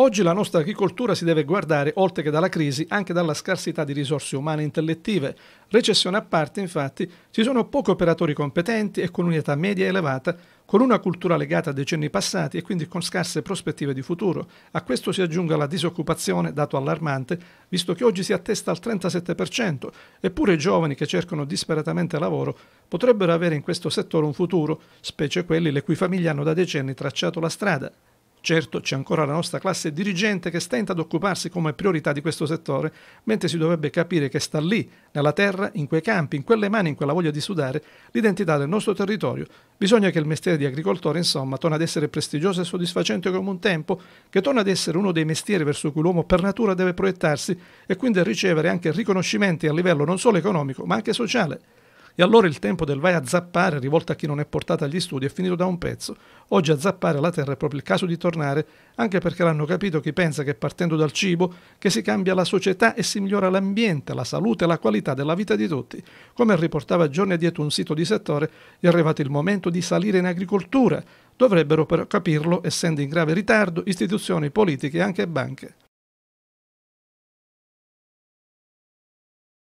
Oggi la nostra agricoltura si deve guardare, oltre che dalla crisi, anche dalla scarsità di risorse umane e intellettive. Recessione a parte, infatti, ci sono pochi operatori competenti e con un'età media elevata, con una cultura legata a decenni passati e quindi con scarse prospettive di futuro. A questo si aggiunga la disoccupazione, dato allarmante, visto che oggi si attesta al 37%, eppure i giovani che cercano disperatamente lavoro potrebbero avere in questo settore un futuro, specie quelli le cui famiglie hanno da decenni tracciato la strada. Certo, c'è ancora la nostra classe dirigente che stenta ad occuparsi come priorità di questo settore, mentre si dovrebbe capire che sta lì, nella terra, in quei campi, in quelle mani, in quella voglia di sudare, l'identità del nostro territorio. Bisogna che il mestiere di agricoltore, insomma, torni ad essere prestigioso e soddisfacente come un tempo, che torni ad essere uno dei mestieri verso cui l'uomo per natura deve proiettarsi e quindi a ricevere anche riconoscimenti a livello non solo economico, ma anche sociale. E allora il tempo del vai a zappare, rivolto a chi non è portato agli studi, è finito da un pezzo. Oggi a zappare la terra è proprio il caso di tornare, anche perché l'hanno capito chi pensa che partendo dal cibo che si cambia la società e si migliora l'ambiente, la salute e la qualità della vita di tutti. Come riportava giorni dietro un sito di settore, è arrivato il momento di salire in agricoltura. Dovrebbero però capirlo, essendo in grave ritardo, istituzioni politiche e anche banche.